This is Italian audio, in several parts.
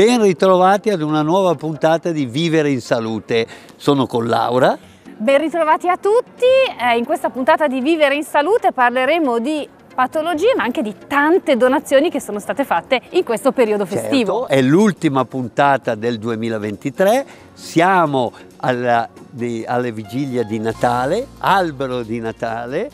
Ben ritrovati ad una nuova puntata di Vivere in Salute. Sono con Laura. Ben ritrovati a tutti. Eh, in questa puntata di Vivere in Salute parleremo di patologie ma anche di tante donazioni che sono state fatte in questo periodo certo, festivo. Certo, è l'ultima puntata del 2023, siamo alla, di, alle vigilie di Natale, albero di Natale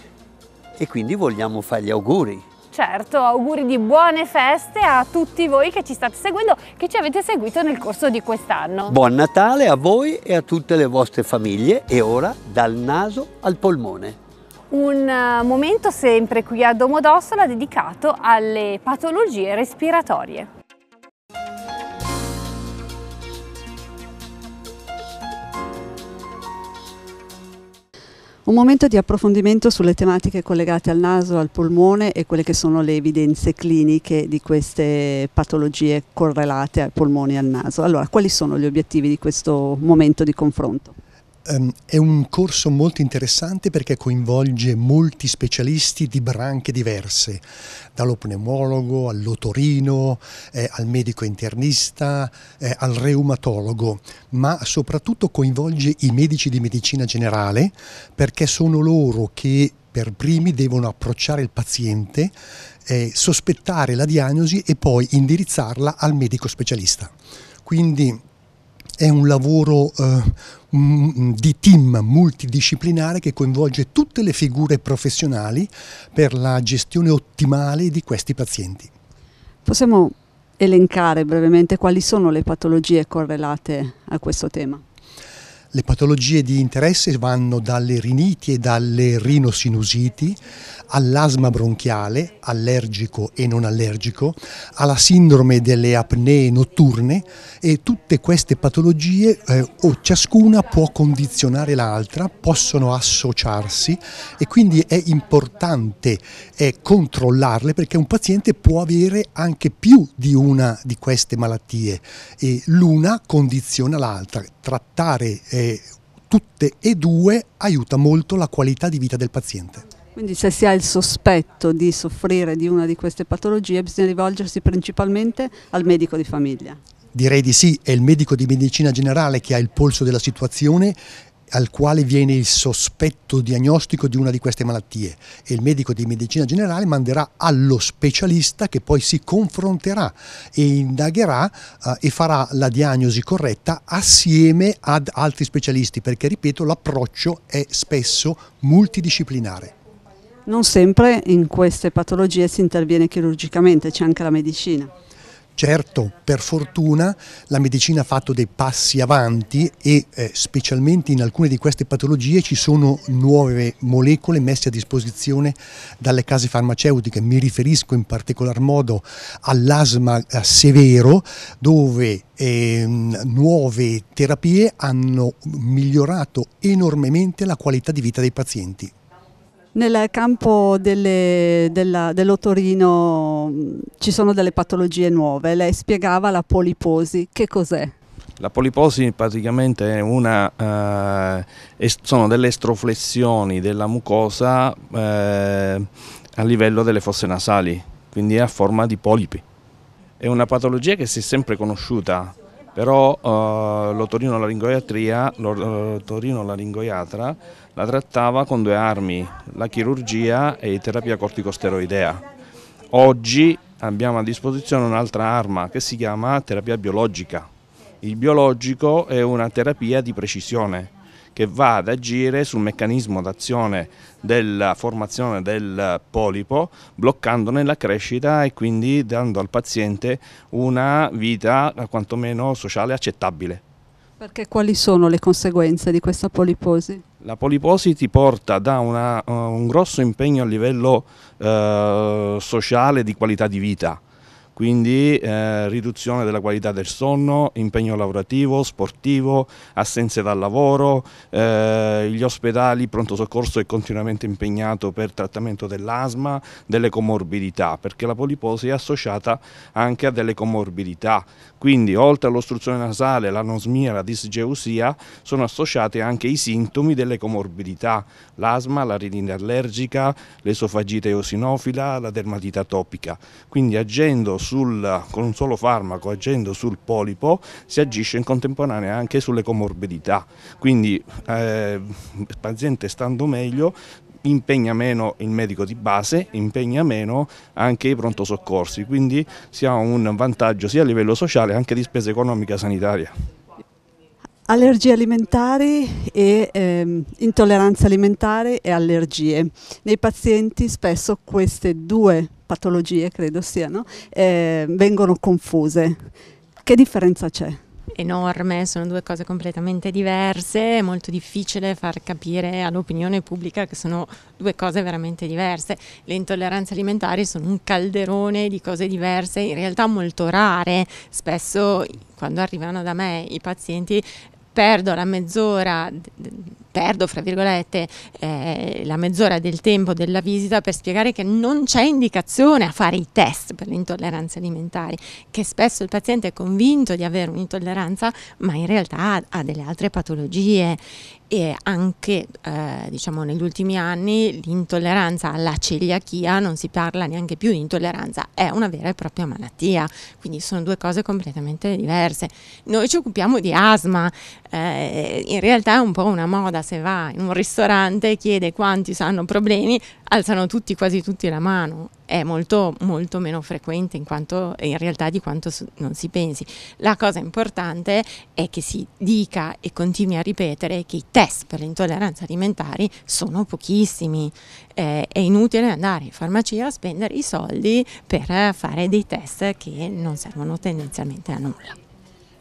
e quindi vogliamo fare gli auguri. Certo, auguri di buone feste a tutti voi che ci state seguendo, che ci avete seguito nel corso di quest'anno. Buon Natale a voi e a tutte le vostre famiglie e ora dal naso al polmone un eh, momento sempre qui a Domodossola dedicato alle patologie respiratorie. Un momento di approfondimento sulle tematiche collegate al naso, al polmone e quelle che sono le evidenze cliniche di queste patologie correlate al polmone e al naso. Allora, quali sono gli obiettivi di questo momento di confronto? Um, è un corso molto interessante perché coinvolge molti specialisti di branche diverse, dallo pneumologo all'otorino, eh, al medico internista, eh, al reumatologo, ma soprattutto coinvolge i medici di medicina generale perché sono loro che per primi devono approcciare il paziente, eh, sospettare la diagnosi e poi indirizzarla al medico specialista. Quindi è un lavoro eh, di team multidisciplinare che coinvolge tutte le figure professionali per la gestione ottimale di questi pazienti. Possiamo elencare brevemente quali sono le patologie correlate a questo tema? Le patologie di interesse vanno dalle riniti e dalle rinosinusiti all'asma bronchiale, allergico e non allergico, alla sindrome delle apnee notturne e tutte queste patologie eh, o ciascuna può condizionare l'altra, possono associarsi e quindi è importante eh, controllarle perché un paziente può avere anche più di una di queste malattie e l'una condiziona l'altra trattare eh, tutte e due aiuta molto la qualità di vita del paziente. Quindi se si ha il sospetto di soffrire di una di queste patologie bisogna rivolgersi principalmente al medico di famiglia. Direi di sì, è il medico di medicina generale che ha il polso della situazione al quale viene il sospetto diagnostico di una di queste malattie e il medico di medicina generale manderà allo specialista che poi si confronterà e indagherà eh, e farà la diagnosi corretta assieme ad altri specialisti perché ripeto l'approccio è spesso multidisciplinare. Non sempre in queste patologie si interviene chirurgicamente, c'è anche la medicina. Certo, per fortuna la medicina ha fatto dei passi avanti e eh, specialmente in alcune di queste patologie ci sono nuove molecole messe a disposizione dalle case farmaceutiche. Mi riferisco in particolar modo all'asma eh, severo dove eh, nuove terapie hanno migliorato enormemente la qualità di vita dei pazienti. Nel campo dell'otorino mm, ci sono delle patologie nuove, lei spiegava la poliposi, che cos'è? La poliposi praticamente è una, eh, sono delle estroflessioni della mucosa eh, a livello delle fosse nasali, quindi è a forma di polipi. È una patologia che si è sempre conosciuta, però eh, l'otorino-laringoiatria, l'otorino-laringoiatra eh, la trattava con due armi, la chirurgia e terapia corticosteroidea. Oggi abbiamo a disposizione un'altra arma che si chiama terapia biologica. Il biologico è una terapia di precisione, che va ad agire sul meccanismo d'azione della formazione del polipo bloccandone la crescita e quindi dando al paziente una vita quantomeno sociale accettabile. Perché quali sono le conseguenze di questa poliposi? La poliposi ti porta da una, eh, un grosso impegno a livello eh, sociale di qualità di vita, quindi eh, riduzione della qualità del sonno, impegno lavorativo, sportivo, assenze dal lavoro, eh, gli ospedali, il pronto soccorso è continuamente impegnato per trattamento dell'asma, delle comorbidità, perché la poliposi è associata anche a delle comorbidità, quindi oltre all'ostruzione nasale, l'anosmia, la disgeusia, sono associate anche i sintomi delle comorbidità, l'asma, la rinite allergica, l'esofagite eosinofila, la dermatita topica, quindi agendo sul, con un solo farmaco agendo sul polipo si agisce in contemporanea anche sulle comorbidità, quindi eh, il paziente stando meglio impegna meno il medico di base, impegna meno anche i pronto soccorsi, quindi si ha un vantaggio sia a livello sociale che anche di spesa economica sanitaria. Allergie alimentari e eh, intolleranza alimentare e allergie. Nei pazienti spesso queste due patologie credo siano, eh, vengono confuse. Che differenza c'è? enorme, sono due cose completamente diverse, è molto difficile far capire all'opinione pubblica che sono due cose veramente diverse. Le intolleranze alimentari sono un calderone di cose diverse, in realtà molto rare, spesso quando arrivano da me i pazienti perdo la mezz'ora perdo, fra virgolette, eh, la mezz'ora del tempo della visita per spiegare che non c'è indicazione a fare i test per le intolleranze alimentari, che spesso il paziente è convinto di avere un'intolleranza, ma in realtà ha delle altre patologie e anche eh, diciamo negli ultimi anni l'intolleranza alla celiachia non si parla neanche più di intolleranza è una vera e propria malattia quindi sono due cose completamente diverse noi ci occupiamo di asma eh, in realtà è un po' una moda se va in un ristorante e chiede quanti hanno problemi alzano tutti, quasi tutti la mano. È molto, molto meno frequente in, quanto, in realtà di quanto non si pensi. La cosa importante è che si dica e continui a ripetere che i test per le intolleranze alimentari sono pochissimi. Eh, è inutile andare in farmacia a spendere i soldi per fare dei test che non servono tendenzialmente a nulla.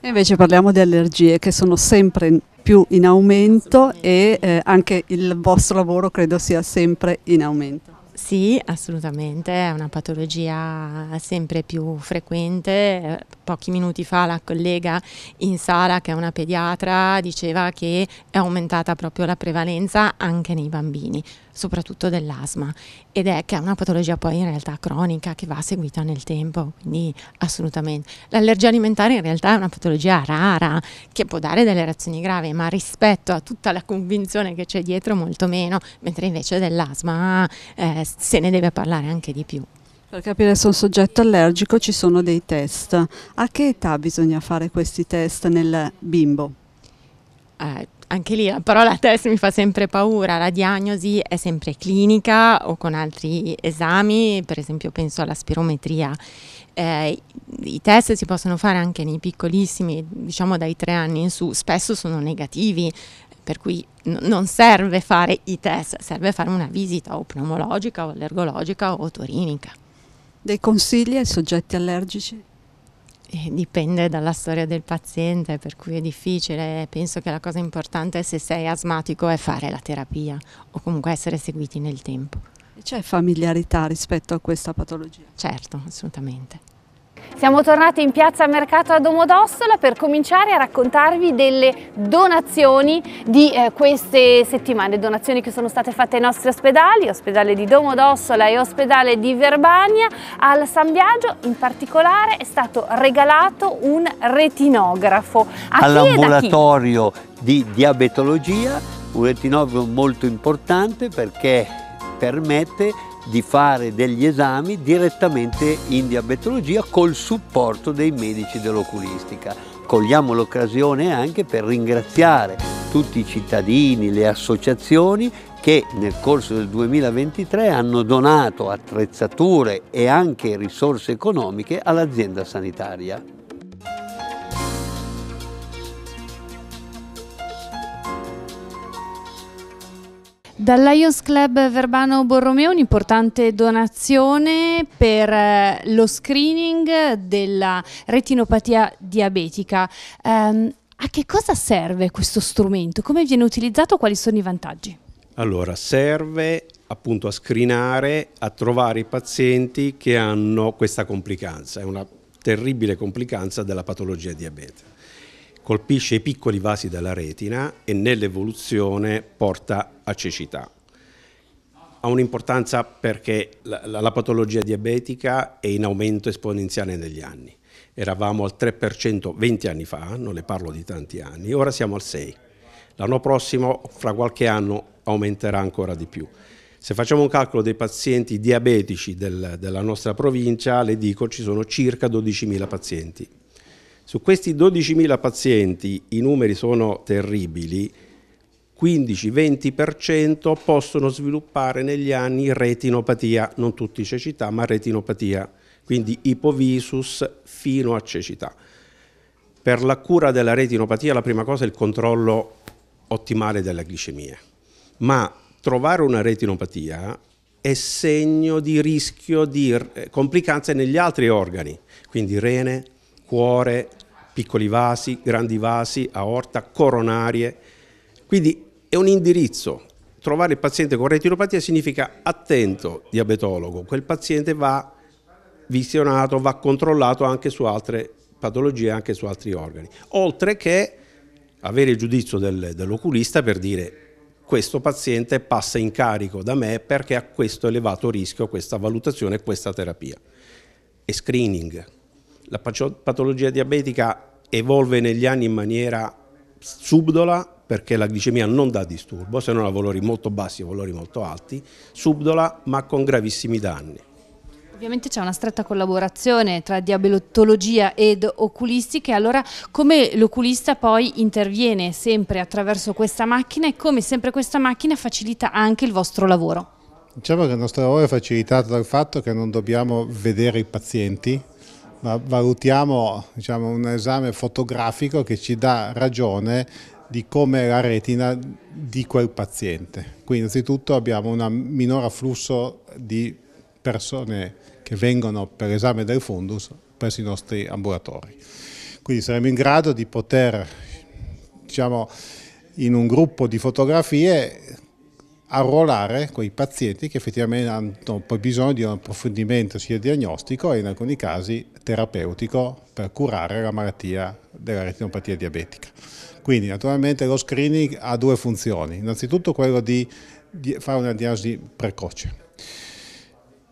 E invece parliamo di allergie che sono sempre più in aumento e eh, anche il vostro lavoro credo sia sempre in aumento. Sì, assolutamente, è una patologia sempre più frequente. Pochi minuti fa la collega in sala, che è una pediatra, diceva che è aumentata proprio la prevalenza anche nei bambini soprattutto dell'asma ed è che è una patologia poi in realtà cronica che va seguita nel tempo, quindi assolutamente. L'allergia alimentare in realtà è una patologia rara che può dare delle reazioni gravi, ma rispetto a tutta la convinzione che c'è dietro molto meno, mentre invece dell'asma eh, se ne deve parlare anche di più. Per capire se un soggetto allergico ci sono dei test. A che età bisogna fare questi test nel bimbo? Eh, anche lì la parola test mi fa sempre paura, la diagnosi è sempre clinica o con altri esami, per esempio penso alla spirometria. Eh, I test si possono fare anche nei piccolissimi, diciamo dai tre anni in su, spesso sono negativi, per cui n- non serve fare i test, serve fare una visita o pneumologica o allergologica o torinica. Dei consigli ai soggetti allergici? Eh, dipende dalla storia del paziente, per cui è difficile. Penso che la cosa importante se sei asmatico è fare la terapia o comunque essere seguiti nel tempo. C'è familiarità rispetto a questa patologia? Certo, assolutamente. Siamo tornati in piazza Mercato a Domodossola per cominciare a raccontarvi delle donazioni di eh, queste settimane, donazioni che sono state fatte ai nostri ospedali, ospedale di Domodossola e ospedale di Verbania. Al San Biagio in particolare è stato regalato un retinografo. All'ambulatorio di diabetologia, un retinografo molto importante perché permette di fare degli esami direttamente in diabetologia col supporto dei medici dell'oculistica. Cogliamo l'occasione anche per ringraziare tutti i cittadini, le associazioni che nel corso del 2023 hanno donato attrezzature e anche risorse economiche all'azienda sanitaria. Dal Lions Club Verbano Borromeo un'importante donazione per eh, lo screening della retinopatia diabetica. Um, a che cosa serve questo strumento? Come viene utilizzato? Quali sono i vantaggi? Allora, serve appunto a screenare, a trovare i pazienti che hanno questa complicanza, è una terribile complicanza della patologia diabete colpisce i piccoli vasi della retina e nell'evoluzione porta a cecità. Ha un'importanza perché la, la, la patologia diabetica è in aumento esponenziale negli anni. Eravamo al 3% 20 anni fa, non le parlo di tanti anni, ora siamo al 6%. L'anno prossimo, fra qualche anno, aumenterà ancora di più. Se facciamo un calcolo dei pazienti diabetici del, della nostra provincia, le dico ci sono circa 12.000 pazienti su questi 12.000 pazienti i numeri sono terribili, 15-20% possono sviluppare negli anni retinopatia, non tutti cecità, ma retinopatia, quindi ipovisus fino a cecità. Per la cura della retinopatia la prima cosa è il controllo ottimale della glicemia, ma trovare una retinopatia è segno di rischio di eh, complicanze negli altri organi, quindi rene, cuore, piccoli vasi, grandi vasi, aorta, coronarie. Quindi è un indirizzo. Trovare il paziente con retinopatia significa attento diabetologo. Quel paziente va visionato, va controllato anche su altre patologie, anche su altri organi. Oltre che avere il giudizio del, dell'oculista per dire questo paziente passa in carico da me perché ha questo elevato rischio, questa valutazione, questa terapia. E screening, la patologia diabetica evolve negli anni in maniera subdola perché la glicemia non dà disturbo, se non a valori molto bassi e valori molto alti, subdola ma con gravissimi danni. Ovviamente c'è una stretta collaborazione tra diabetologia ed oculistica allora come l'oculista poi interviene sempre attraverso questa macchina e come sempre questa macchina facilita anche il vostro lavoro? Diciamo che il nostro lavoro è facilitato dal fatto che non dobbiamo vedere i pazienti, ma valutiamo diciamo, un esame fotografico che ci dà ragione di come è la retina di quel paziente. Quindi innanzitutto abbiamo un minore afflusso di persone che vengono per l'esame del fundus presso i nostri ambulatori. Quindi saremo in grado di poter, diciamo, in un gruppo di fotografie arruolare quei pazienti che effettivamente hanno poi bisogno di un approfondimento sia diagnostico e in alcuni casi terapeutico per curare la malattia della retinopatia diabetica. Quindi naturalmente lo screening ha due funzioni, innanzitutto quello di fare una diagnosi precoce.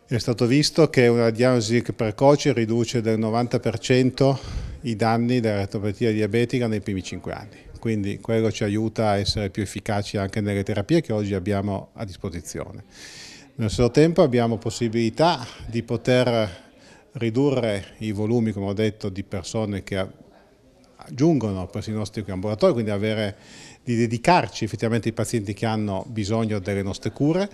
È stato visto che una diagnosi precoce riduce del 90% i danni della retinopatia diabetica nei primi 5 anni, quindi quello ci aiuta a essere più efficaci anche nelle terapie che oggi abbiamo a disposizione. Nel stesso tempo abbiamo possibilità di poter ridurre i volumi, come ho detto, di persone che giungono presso i nostri ambulatori, quindi avere, di dedicarci effettivamente ai pazienti che hanno bisogno delle nostre cure.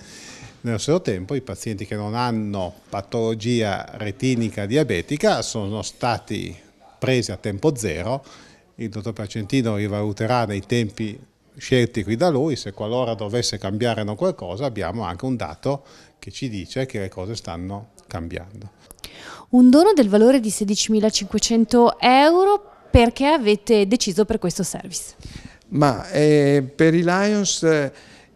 Nello stesso tempo i pazienti che non hanno patologia retinica diabetica sono stati presi a tempo zero, il dottor Piacentino rivaluterà nei tempi scelti qui da lui, se qualora dovesse cambiare non qualcosa abbiamo anche un dato che ci dice che le cose stanno cambiando un dono del valore di 16.500 euro perché avete deciso per questo service? Ma eh, per i Lions eh,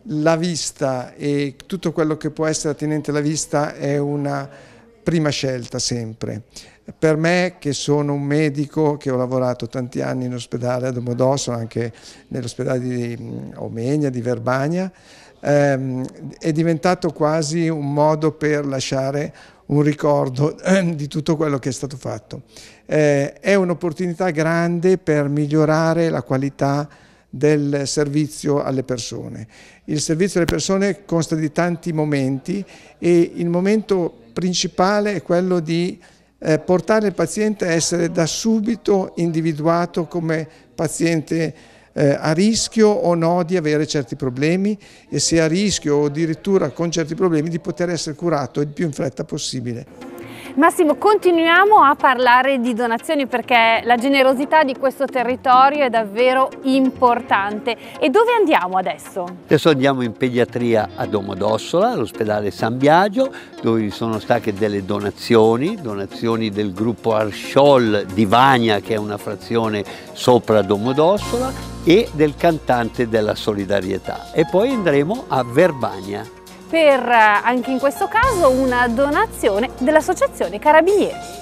la vista e tutto quello che può essere attenente alla vista è una prima scelta sempre. Per me, che sono un medico, che ho lavorato tanti anni in ospedale a Domodossola, anche nell'ospedale di mm, Omegna, di Verbania, ehm, è diventato quasi un modo per lasciare un ricordo eh, di tutto quello che è stato fatto. Eh, è un'opportunità grande per migliorare la qualità del servizio alle persone. Il servizio alle persone consta di tanti momenti e il momento principale è quello di eh, portare il paziente a essere da subito individuato come paziente eh, a rischio o no di avere certi problemi e se a rischio o addirittura con certi problemi di poter essere curato il più in fretta possibile. Massimo, continuiamo a parlare di donazioni perché la generosità di questo territorio è davvero importante. E dove andiamo adesso? Adesso andiamo in pediatria a Domodossola, all'ospedale San Biagio, dove vi sono state delle donazioni, donazioni del gruppo Arshol di Vagna, che è una frazione sopra Domodossola e del cantante della solidarietà e poi andremo a Verbania per eh, anche in questo caso una donazione dell'associazione Carabinieri.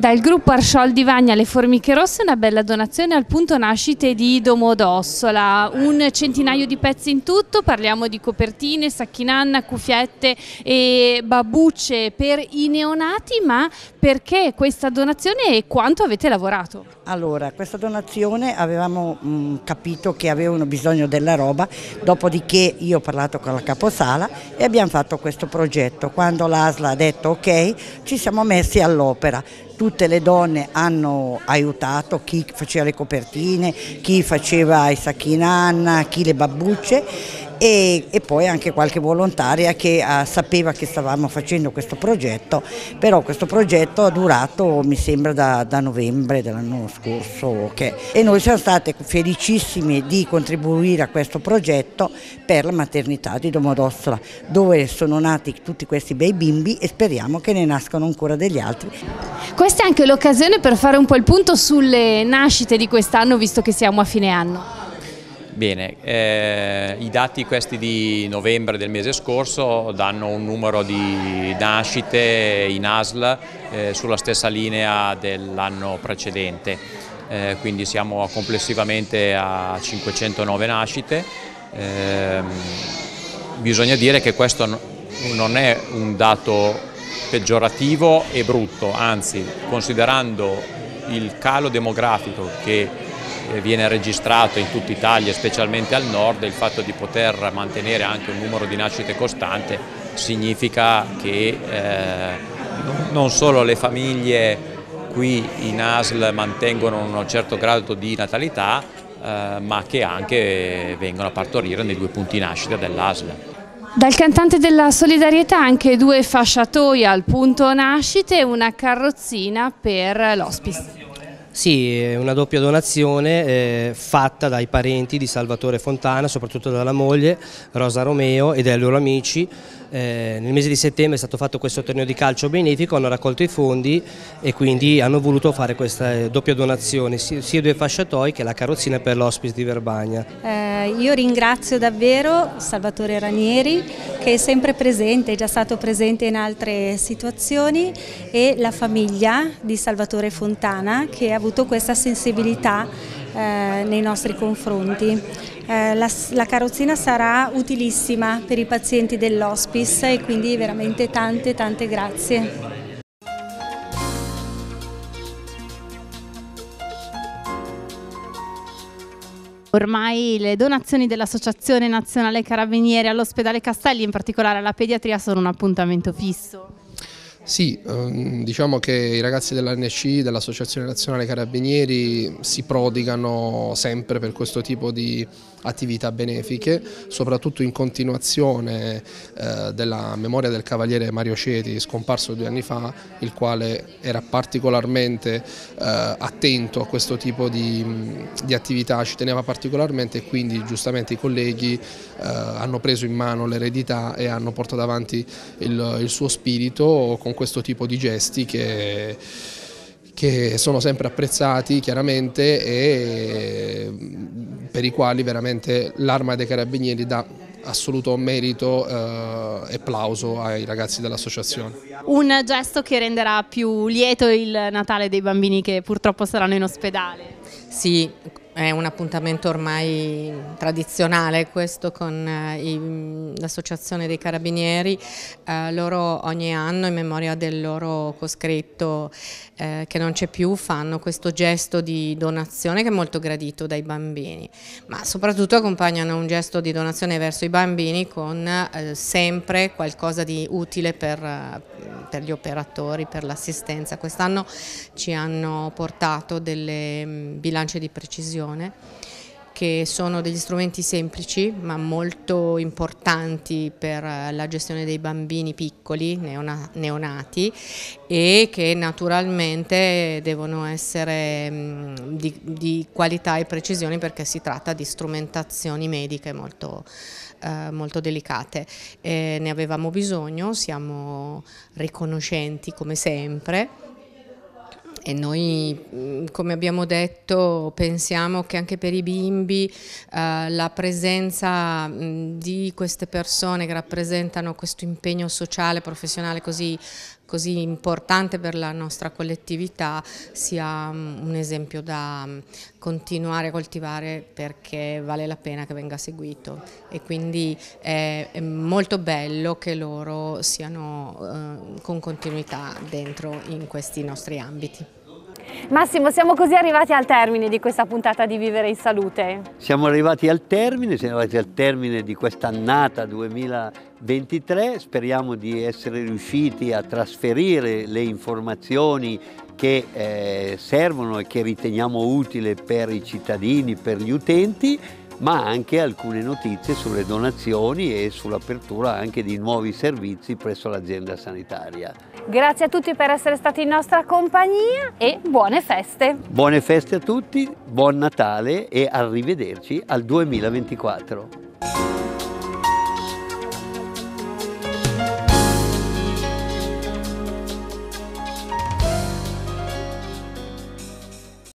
Dal gruppo Arsciol di Vagna Le Formiche Rosse una bella donazione al punto nascite di Domodossola, un centinaio di pezzi in tutto, parliamo di copertine, sacchinanna, cuffiette e babucce per i neonati, ma perché questa donazione e quanto avete lavorato? Allora, questa donazione avevamo mh, mm, capito che avevano bisogno della roba, dopodiché io ho parlato con la caposala e abbiamo fatto questo progetto. Quando l'ASLA ha detto ok, ci siamo messi all'opera tutte le donne hanno aiutato, chi faceva le copertine, chi faceva i sacchi in anna, chi le babbucce e, e poi anche qualche volontaria che ah, sapeva che stavamo facendo questo progetto, però questo progetto ha durato mi sembra da, da novembre dell'anno scorso okay. e noi siamo state felicissime di contribuire a questo progetto per la maternità di Domodossola dove sono nati tutti questi bei bimbi e speriamo che ne nascano ancora degli altri. Questa è anche l'occasione per fare un po' il punto sulle nascite di quest'anno visto che siamo a fine anno. Bene, eh, i dati questi di novembre del mese scorso danno un numero di nascite in ASL eh, sulla stessa linea dell'anno precedente, eh, quindi siamo complessivamente a 509 nascite. Ehm, bisogna dire che questo non è un dato peggiorativo e brutto, anzi considerando il calo demografico che viene registrato in tutta Italia, specialmente al nord, il fatto di poter mantenere anche un numero di nascite costante significa che eh, non solo le famiglie qui in ASL mantengono un certo grado di natalità, eh, ma che anche vengono a partorire nei due punti nascita dell'ASL. Dal cantante della solidarietà anche due fasciatoie al punto nascite e una carrozzina per l'ospice. Sì, è una doppia donazione eh, fatta dai parenti di Salvatore Fontana, soprattutto dalla moglie Rosa Romeo e dai loro amici. Eh, nel mese di settembre è stato fatto questo torneo di calcio benefico, hanno raccolto i fondi e quindi hanno voluto fare questa eh, doppia donazione, sia due fasciatoi che la carrozzina per l'ospice di Verbagna. Eh, io ringrazio davvero Salvatore Ranieri che è sempre presente, è già stato presente in altre situazioni e la famiglia di Salvatore Fontana che ha avuto questa sensibilità eh, nei nostri confronti. Eh, la, la, carrozzina sarà utilissima per i pazienti dell'hospice e quindi veramente tante tante grazie. Ormai le donazioni dell'Associazione Nazionale Carabinieri all'Ospedale Castelli, in particolare alla pediatria, sono un appuntamento fisso. Sì, ehm, diciamo che i ragazzi dell'ANC, dell'Associazione Nazionale Carabinieri, si prodigano sempre per questo tipo di attività benefiche, soprattutto in continuazione eh, della memoria del cavaliere Mario Ceti, scomparso due anni fa, il quale era particolarmente eh, attento a questo tipo di, attività, ci teneva particolarmente e quindi giustamente i colleghi eh, hanno preso in mano l'eredità e hanno portato avanti il, suo spirito con con questo tipo di gesti che, che sono sempre apprezzati chiaramente e per i quali veramente l'arma dei carabinieri dà assoluto merito eh, e plauso ai ragazzi dell'associazione. Un gesto che renderà più lieto il Natale dei bambini che purtroppo saranno in ospedale. Sì, è un appuntamento ormai tradizionale questo con eh, l'Associazione dei Carabinieri, eh, loro ogni anno in memoria del loro coscritto eh, che non c'è più fanno questo gesto di donazione che è molto gradito dai bambini, ma soprattutto accompagnano un gesto di donazione verso i bambini con eh, sempre qualcosa di utile per, eh, per gli operatori, per l'assistenza. Quest'anno ci hanno portato delle mm, bilance di precisione televisione, che sono degli strumenti semplici ma molto importanti per la gestione dei bambini piccoli, neonati, e che naturalmente devono essere di, di qualità e precisione perché si tratta di strumentazioni mediche molto eh, molto delicate. Eh, ne avevamo bisogno, siamo riconoscenti come sempre e noi, mm, come abbiamo detto, pensiamo che anche per i bimbi eh, la presenza mh, mm, di queste persone che rappresentano questo impegno sociale, professionale così, così importante per la nostra collettività sia mh, mm, un esempio da mh, continuare a coltivare perché vale la pena che venga seguito e quindi è, è molto bello che loro siano eh, con continuità dentro in questi nostri ambiti. Massimo, siamo così arrivati al termine di questa puntata di Vivere in Salute. Siamo arrivati al termine, siamo arrivati al termine di quest'annata 2023, speriamo di essere riusciti a trasferire le informazioni che eh, servono e che riteniamo utili per i cittadini, per gli utenti ma anche alcune notizie sulle donazioni e sull'apertura anche di nuovi servizi presso l'azienda sanitaria. Grazie a tutti per essere stati in nostra compagnia e buone feste! Buone feste a tutti, buon Natale e arrivederci al 2024!